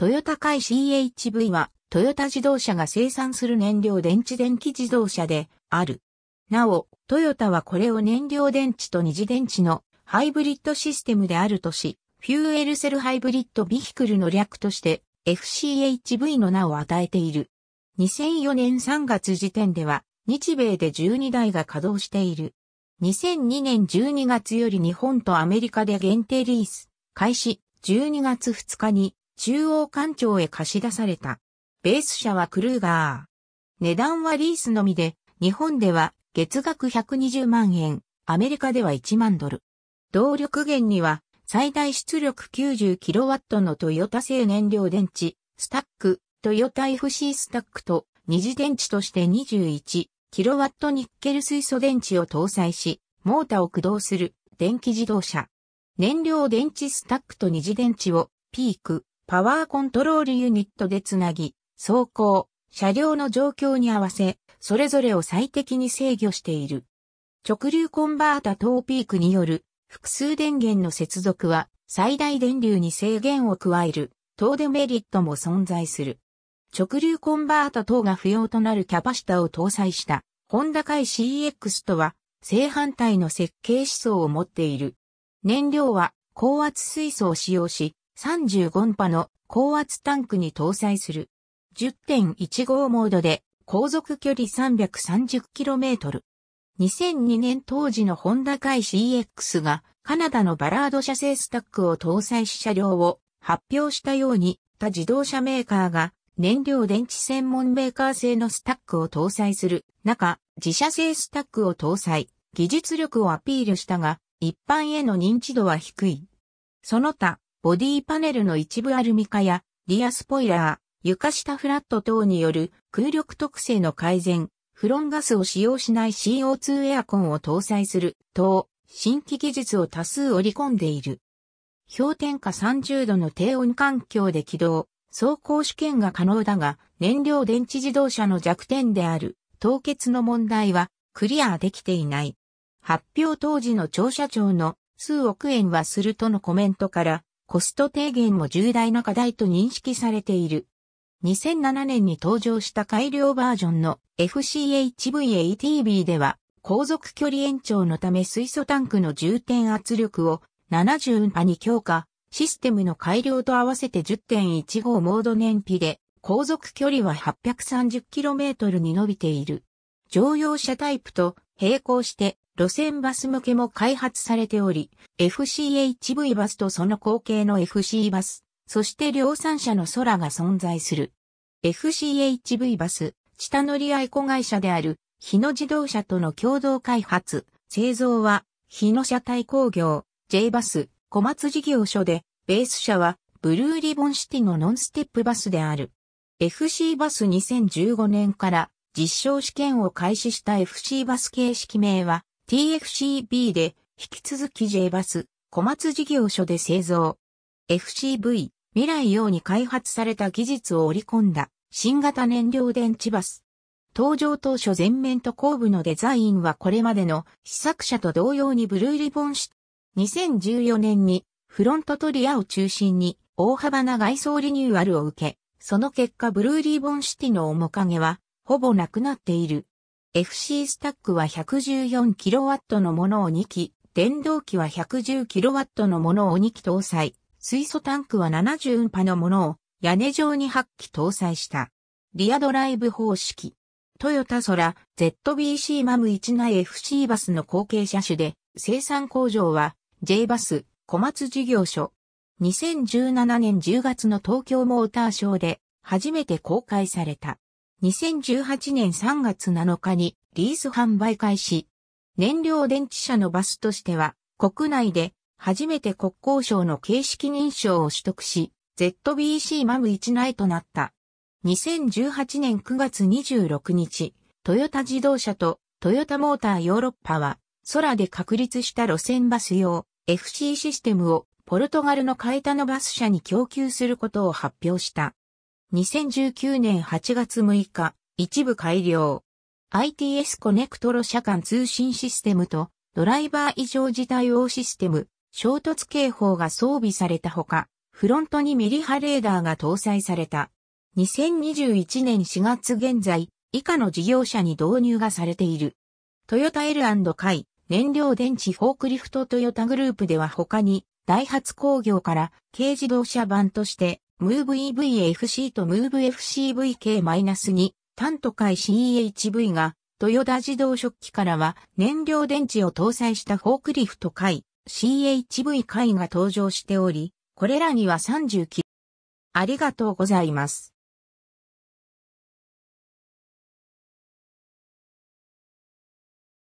トヨタ海 CHV は、トヨタ自動車が生産する燃料電池電気自動車である。なお、トヨタはこれを燃料電池と二次電池のハイブリッドシステムであるとし、フューエルセルハイブリッドビヒクルの略として FCHV の名を与えている。2004年3月時点では、日米で12台が稼働している。2002年12月より日本とアメリカで限定リース、開始12月2日に中央官庁へ貸し出された。ベース車はクルーガー。値段はリースのみで、日本では月額120万円、アメリカでは1万ドル。動力源には最大出力 90kW のトヨタ製燃料電池、スタック、トヨタ FC スタックと二次電池として 21kW ニッケル水素電池を搭載し、モータを駆動する電気自動車。燃料電池スタックと二次電池をピーク、パワーコントロールユニットでつなぎ、走行、車両の状況に合わせ、それぞれを最適に制御している。直流コンバータ等ピークによる複数電源の接続は最大電流に制限を加える等デメリットも存在する。直流コンバータ等が不要となるキャパシタを搭載したホンダ界 CX とは正反対の設計思想を持っている。燃料は高圧水素を使用し、35波の高圧タンクに搭載する。10.15モードで航続距離 330km。2002年当時のホンダ海 CX がカナダのバラード車製スタックを搭載し車両を発表したように、他自動車メーカーが燃料電池専門メーカー製のスタックを搭載する中、自社製スタックを搭載、技術力をアピールしたが、一般への認知度は低い。その他、ボディパネルの一部アルミ化やリアスポイラー、床下フラット等による空力特性の改善、フロンガスを使用しない CO2 エアコンを搭載する等、新規技術を多数織り込んでいる。氷点下30度の低温環境で起動、走行試験が可能だが、燃料電池自動車の弱点である凍結の問題はクリアできていない。発表当時の庁舎長の数億円はするとのコメントから、コスト低減も重大な課題と認識されている。2007年に登場した改良バージョンの FCHV-ATB では、航続距離延長のため水素タンクの重点圧力を70波に強化、システムの改良と合わせて10.15モード燃費で、航続距離は 830km に伸びている。乗用車タイプと並行して路線バス向けも開発されており、FCHV バスとその後継の FC バス、そして量産車の空が存在する。FCHV バス、下乗り合い子会社である、日野自動車との共同開発、製造は、日野車体工業、J バス、小松事業所で、ベース車は、ブルーリボンシティのノンステップバスである。FC バス2015年から実証試験を開始した FC バス形式名は TFCB で引き続き J バス小松事業所で製造。FCV 未来用に開発された技術を織り込んだ新型燃料電池バス。登場当初前面と後部のデザインはこれまでの試作車と同様にブルーリボンィ。2014年にフロントトリアを中心に大幅な外装リニューアルを受け、その結果ブルーリボンシティの面影はほぼなくなっている。FC スタックは 114kW のものを2機、電動機は 110kW のものを2機搭載、水素タンクは70運波のものを屋根状に8機搭載した。リアドライブ方式。トヨタソラ ZBC マム1内 FC バスの後継車種で生産工場は J バス小松事業所。2017年10月の東京モーターショーで初めて公開された。2018年3月7日にリース販売開始。燃料電池車のバスとしては、国内で初めて国交省の形式認証を取得し、ZBC マム1内となった。2018年9月26日、トヨタ自動車とトヨタモーターヨーロッパは、空で確立した路線バス用 FC システムをポルトガルのカエタのバス車に供給することを発表した。2019年8月6日、一部改良。ITS コネクトロ車間通信システムとドライバー異常事態応システム、衝突警報が装備されたほか、フロントにミリ波レーダーが搭載された。2021年4月現在、以下の事業者に導入がされている。トヨタ L&K、燃料電池フォークリフトトヨタグループでは他に、ダイハツ工業から軽自動車版としてムーブ e v f c とムーブ f c v k 2ント会 CHV が、豊田自動食器からは燃料電池を搭載したフォークリフト回 CHV 回が登場しており、これらには39。ありがとうございます。